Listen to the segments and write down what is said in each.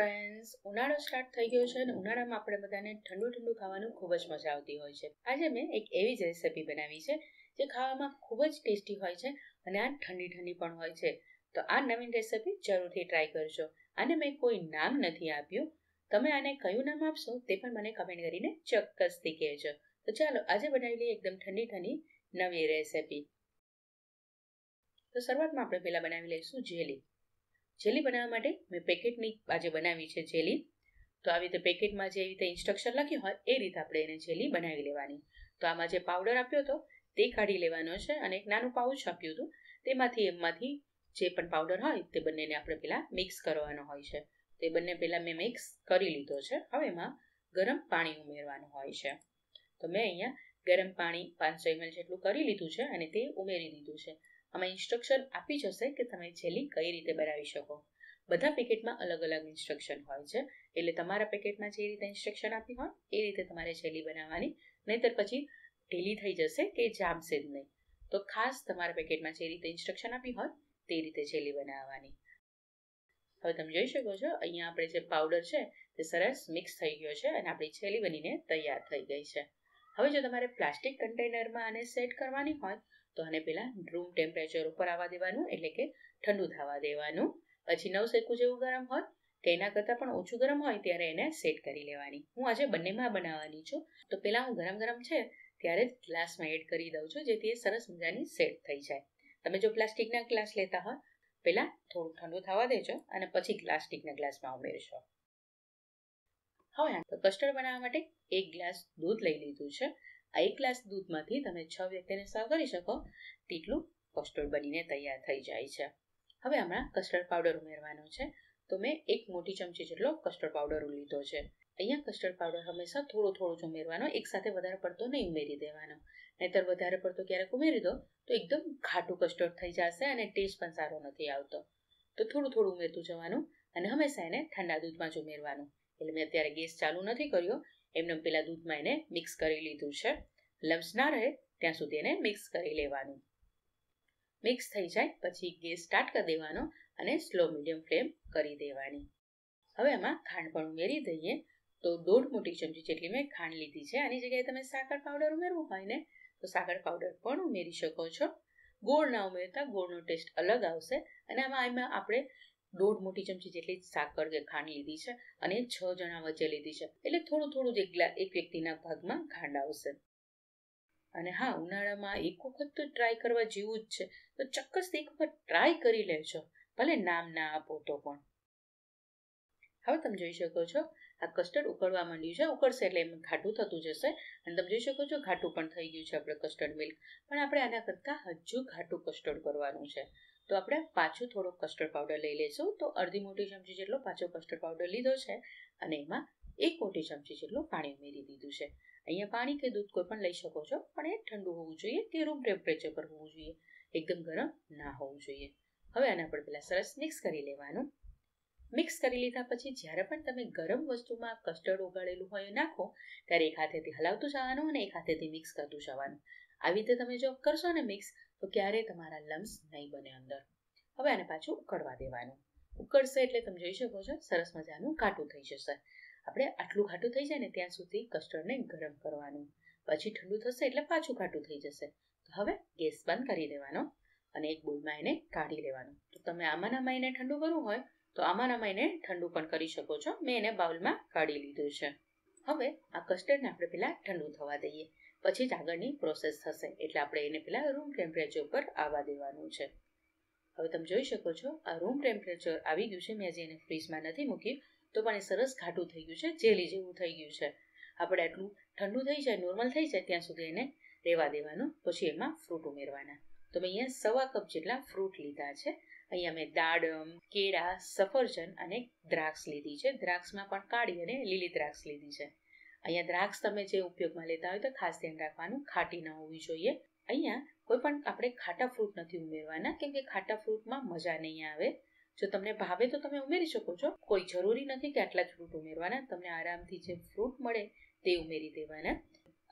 friends ઉનાળો start થઈ ગયો છે અને ઉનાળામાં આપણે બધાને ઠંડુ ઠંડુ ખાવાનું ખૂબ જ મજા આવતી હોય છે આજે મેં એક એવી જ રેસીપી બનાવી છે જે ખાવામાં ખૂબ જ ટેસ્ટી હોય છે અને આ ઠંડી ઠંડી પણ હોય છે તો આ નવીન રેસીપી જરૂરથી ટ્રાય કરજો આને મેં કોઈ નામ નથી આપ્યું તમે આને કયું નામ આપશો તે પણ મને કમેન્ટ કરીને ચોક્કસથી કહેજો તો ચાલો આજે બનાવેલી એકદમ ઠંડી ઠંડી નવી રેસીપી તો શરૂઆતમાં આપણે પહેલાં બનાવી લઈશું જેલી જેલી બનાવવા માટે મેં પેકેટની આજે બનાવી છે જેલી તો આવી રીતે પેકેટમાં જે રીતે ઇન્સ્ટ્રક્શન લખ્યું હોય એ રીતે આપણે એને જેલી બનાવી લેવાની તો આમાં જે પાવડર આપ્યો હતો તે કાઢી લેવાનો છે અને એક નાનું પાઉચ આપ્યું હતું તેમાંથી એમાંથી જે પણ પાવડર હોય તે બંનેને આપણે પહેલાં મિક્સ કરવાનો હોય છે તે બંને પહેલાં મેં મિક્સ કરી લીધો છે હવે એમાં ગરમ પાણી ઉમેરવાનું હોય છે તો મેં અહીંયા ગરમ પાણી પાંચસો એમએલ જેટલું કરી લીધું છે અને તે ઉમેરી દીધું છે અમે ઇન્સ્ટ્રક્શન આપી જશે કે તમે જેલી કઈ રીતે બનાવી શકો બધા પેકેટમાં અલગ અલગ ઇન્સ્ટ્રક્શન હોય છે એટલે તમારા પેકેટમાં જે રીતે ઇન્સ્ટ્રક્શન આપી હોય એ રીતે તમારે જેલી બનાવવાની નહીતર પછી ઢીલી થઈ જશે કે જામશે જ નહીં તો ખાસ તમારા પેકેટમાં જે રીતે ઇન્સ્ટ્રક્શન આપી હોય તે રીતે જેલી બનાવવાની હવે તમે જોઈ શકો છો અહીંયા આપણે જે પાવડર છે તે સરસ મિક્સ થઈ ગયો છે અને આપણી છેલી બનીને તૈયાર થઈ ગઈ છે હવે જો તમારે પ્લાસ્ટિક કન્ટેનરમાં આને સેટ કરવાની હોય તો આને પહેલાં રૂમ ટેમ્પરેચર ઉપર આવવા દેવાનું એટલે કે ઠંડુ થવા દેવાનું પછી નવ શેકું જેવું ગરમ હોય તેના એના કરતાં પણ ઓછું ગરમ હોય ત્યારે એને સેટ કરી લેવાની હું આજે બંનેમાં બનાવવાની છું તો પહેલાં હું ગરમ ગરમ છે ત્યારે જ ગ્લાસમાં એડ કરી દઉં છું જેથી એ સરસ મજાની સેટ થઈ જાય તમે જો પ્લાસ્ટિકના ગ્લાસ લેતા હોય પહેલાં થોડું ઠંડુ થવા દેજો અને પછી પ્લાસ્ટિકના ગ્લાસમાં ઉમેરશો હવે આ તો કસ્ટર્ડ બનાવવા માટે એક ગ્લાસ દૂધ લઈ લીધું છે આ એક ગ્લાસ દૂધમાંથી તમે છ વ્યક્તિને સર્વ કરી શકો તેટલું કસ્ટર્ડ બનીને તૈયાર થઈ જાય છે હવે હમણાં કસ્ટર્ડ પાવડર ઉમેરવાનો છે તો મેં એક મોટી ચમચી જેટલો કસ્ટર્ડ પાવડર લીધો છે અહીંયા કસ્ટર્ડ પાવડર હંમેશા થોડો થોડો જ ઉમેરવાનો એકસાથે વધારે પડતો નહીં ઉમેરી દેવાનો નહીતર વધારે પડતો ક્યારેક ઉમેરી દો તો એકદમ ઘાટું કસ્ટર્ડ થઈ જશે અને ટેસ્ટ પણ સારો નથી આવતો તો થોડું થોડું ઉમેરતું જવાનું અને હંમેશા એને ઠંડા દૂધમાં જ ઉમેરવાનું એટલે મેં અત્યારે ગેસ ચાલુ નથી કર્યો એમને પેલા દૂધમાં એને મિક્સ કરી લીધું છે લમ્સ ના રહે ત્યાં સુધી એને મિક્સ કરી લેવાનું મિક્સ થઈ જાય પછી ગેસ સ્ટાર્ટ કરી દેવાનો અને સ્લો મીડિયમ ફ્લેમ કરી દેવાની હવે એમાં ખાંડ પણ ઉમેરી દઈએ તો દોઢ મોટી ચમચી જેટલી મેં ખાંડ લીધી છે આની જગ્યાએ તમે સાકર પાવડર ઉમેરવું હોય ને તો સાકર પાવડર પણ ઉમેરી શકો છો ગોળ ના ઉમેરતા ગોળનો ટેસ્ટ અલગ આવશે અને આમાં એમાં આપણે દોઢ મોટી ચમચી જેટલી સાકર કે ખાંડ લીધી છે અને છ જણા વચ્ચે લીધી છે એટલે થોડું થોડું જ એક વ્યક્તિના ભાગમાં ખાંડ આવશે અને હા ઉનાળામાં એક વખત તો ટ્રાય કરવા જેવું જ છે તો ચોક્કસ એક વખત ટ્રાય કરી લેજો ભલે નામ ના આપો તો પણ હવે તમે જોઈ શકો છો આ કસ્ટર્ડ ઉકળવા માંડ્યું છે ઉકળશે એટલે એમ ઘાટું થતું જશે અને તમે જોઈ શકો છો ઘાટું પણ થઈ ગયું છે આપણે કસ્ટર્ડ મિલ્ક પણ આપણે આના કરતાં હજુ ઘાટું કસ્ટર્ડ કરવાનું છે તો આપણે પાછું થોડો કસ્ટર્ડ પાવડર લઈ લઈશું તો અડધી મોટી ચમચી જેટલો પાછો કસ્ટર્ડ પાવડર લીધો છે અને એમાં એક મોટી ચમચી જેટલું પાણી ઉમેરી દીધું છે અહીંયા પાણી કે દૂધ કોઈ પણ લઈ શકો છો પણ એ ઠંડુ હોવું જોઈએ કે રૂમ ટેમ્પરેચર પર હોવું જોઈએ એકદમ ગરમ ના હોવું જોઈએ હવે આને આપણે પહેલાં સરસ મિક્સ કરી લેવાનું મિક્સ કરી લીધા પછી જ્યારે પણ તમે ગરમ વસ્તુમાં કસ્ટર્ડ ઉગાડેલું હોય નાખો ત્યારે એક હાથેથી હલાવતું જવાનું અને એક હાથેથી મિક્સ કરતું જવાનું આવી રીતે તમે જો કરશો ને મિક્સ તો ક્યારેય તમારા લમ્સ નહીં બને અંદર હવે આને પાછું ઉકળવા દેવાનું ઉકળશે એટલે તમે જોઈ શકો છો સરસ મજાનું ઘાટું થઈ જશે આપણે આટલું ઘાટું થઈ જાય ને ત્યાં સુધી કસ્ટર્ડને ગરમ કરવાનું પછી ઠંડુ થશે એટલે પાછું ઘાટું થઈ જશે તો હવે ગેસ બંધ કરી દેવાનો અને એક બોલમાં એને કાઢી લેવાનું તો તમે આમાંના એને ઠંડુ કરવું હોય તો આમાંના એને ઠંડુ પણ કરી શકો છો મેં એને બાઉલમાં કાઢી લીધું છે હવે આ કસ્ટર્ડને આપણે પહેલાં ઠંડુ થવા દઈએ પછી જ આગળની પ્રોસેસ થશે એટલે આપણે એને પહેલાં રૂમ ટેમ્પરેચર પર આવવા દેવાનું છે હવે તમે જોઈ શકો છો આ રૂમ ટેમ્પરેચર આવી ગયું છે મેં હજી એને ફ્રીજમાં નથી મૂક્યું તો પણ એ સરસ ઘાટું થઈ ગયું છે જેલી જેવું થઈ ગયું છે આપણે આટલું ઠંડુ થઈ જાય નોર્મલ થઈ જાય ત્યાં સુધી એને રહેવા દેવાનું પછી એમાં ફ્રૂટ ઉમેરવાના તો મેં અહીંયા સવા કપ જેટલા ફ્રૂટ લીધા છે અહીંયા મેં દાડમ કેળા સફરજન અને દ્રાક્ષ લીધી છે દ્રાક્ષમાં પણ કાળી અને લીલી દ્રાક્ષ લીધી છે અહીંયા દ્રાક્ષ તમે જે ઉપયોગમાં લેતા હોય તો ખાસ ધ્યાન રાખવાનું ખાટી ન હોવી જોઈએ અહીંયા કોઈ પણ આપણે ખાટા ફ્રૂટ નથી ઉમેરવાના કેમ કે ખાટા ફ્રૂટમાં મજા નહીં આવે જો તમને ભાવે તો તમે ઉમેરી શકો છો કોઈ જરૂરી નથી કે આટલા જ ફ્રૂટ ઉમેરવાના તમને આરામથી જે ફ્રૂટ મળે તે ઉમેરી દેવાના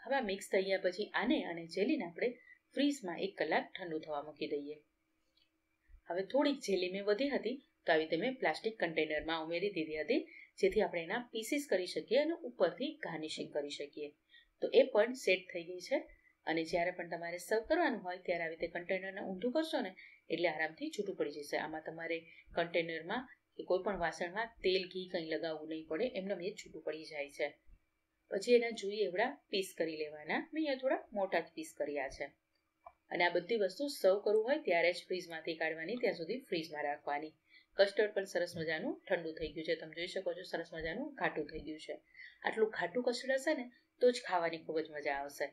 હવે મિક્સ થઈ ગયા પછી આને અને જેલીને આપણે ફ્રીઝમાં એક કલાક ઠંડુ થવા મૂકી દઈએ હવે થોડીક જેલી મેં વધી હતી તો આવી રીતે મેં પ્લાસ્ટિક કન્ટેનરમાં ઉમેરી દીધી હતી જેથી આપણે એના પીસીસ કરી શકીએ અને ઉપરથી ગાર્નિશિંગ કરી શકીએ તો એ પણ સેટ થઈ ગઈ છે અને જ્યારે પણ તમારે સર્વ કરવાનું હોય ત્યારે આવી રીતે કન્ટેનરને ઊંધું કરશો ને એટલે આરામથી છૂટું પડી જશે આમાં તમારે કન્ટેનરમાં કે કોઈ પણ વાસણમાં તેલ ઘી કંઈ લગાવવું નહીં પડે એમને એ છૂટું પડી જાય છે પછી એના જોઈએ એવડા પીસ કરી લેવાના મેં અહીંયા થોડા મોટા જ પીસ કર્યા છે અને આ બધી વસ્તુ સર્વ કરવું હોય ત્યારે જ ફ્રીજમાંથી કાઢવાની ત્યાં સુધી ફ્રીજમાં રાખવાની કસ્ટર્ડ પણ સરસ મજાનું ઠંડુ થઈ ગયું છે તમે જોઈ શકો છો સરસ મજાનું ઘાટું થઈ ગયું છે આટલું ઘાટું કસ્ટર્ડ હશે ને તો જ ખાવાની ખૂબ જ મજા આવશે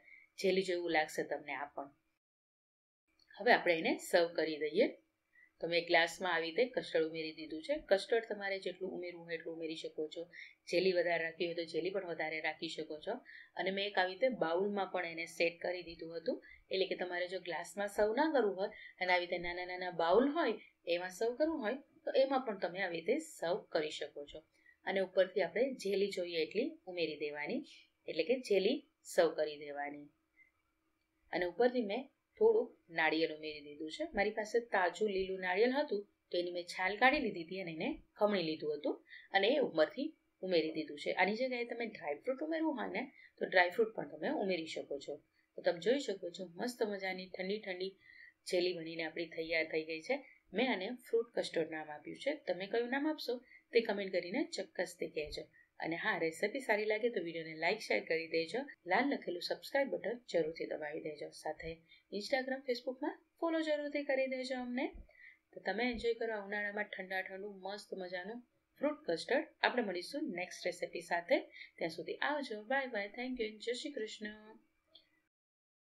જેલી જેવું લાગશે તમને આ પણ હવે આપણે એને સર્વ કરી દઈએ તમે ગ્લાસમાં આવી રીતે કસ્ટર્ડ ઉમેરી દીધું છે કસ્ટર્ડ તમારે જેટલું ઉમેરવું હોય એટલું ઉમેરી શકો છો જેલી વધારે રાખવી હોય તો જેલી પણ વધારે રાખી શકો છો અને મેં એક આવી રીતે બાઉલમાં પણ એને સેટ કરી દીધું હતું એટલે કે તમારે જો ગ્લાસમાં સર્વ ના કરવું હોય અને આવી રીતે નાના નાના બાઉલ હોય એમાં સર્વ કરવું હોય તો એમાં પણ તમે આવી રીતે સર્વ કરી શકો છો અને ઉપરથી આપણે જેલી જોઈએ એટલી ઉમેરી દેવાની એટલે કે જેલી સર્વ કરી દેવાની અને ઉપરથી મેં થોડું નાળિયેર ઉમેરી દીધું છે મારી પાસે તાજું લીલું નાળિયેર હતું તો એની મેં છાલ કાઢી લીધી હતી અને એને ખમણી લીધું હતું અને એ ઉપરથી ઉમેરી દીધું છે આની જગ્યાએ તમે ડ્રાયફ્રૂટ ઉમેરવું હોય ને તો ડ્રાયફ્રૂટ પણ તમે ઉમેરી શકો છો તો તમે જોઈ શકો છો મસ્ત મજાની ઠંડી ઠંડી જેલી બનીને આપણી તૈયાર થઈ ગઈ છે મેં આને ફ્રૂટ કસ્ટર્ડ નામ આપ્યું છે તમે કયું નામ આપશો તે કમેન્ટ કરીને ચોક્કસથી કહેજો અને હા રેસિપી સારી લાગે તો વિડીયોને લાઇક શેર કરી દેજો લાલ લખેલું સબસ્ક્રાઇબ બટન જરૂરથી દબાવી દેજો સાથે ઇન્સ્ટાગ્રામ ફેસબુકમાં ફોલો જરૂરથી કરી દેજો અમને તો તમે એન્જોય કરો ઉનાળામાં ઠંડા ઠંડુ મસ્ત મજાનું ફ્રૂટ કસ્ટર્ડ આપણે મળીશું નેક્સ્ટ રેસિપી સાથે ત્યાં સુધી આવજો બાય બાય થેન્ક યુ જય શ્રી કૃષ્ણ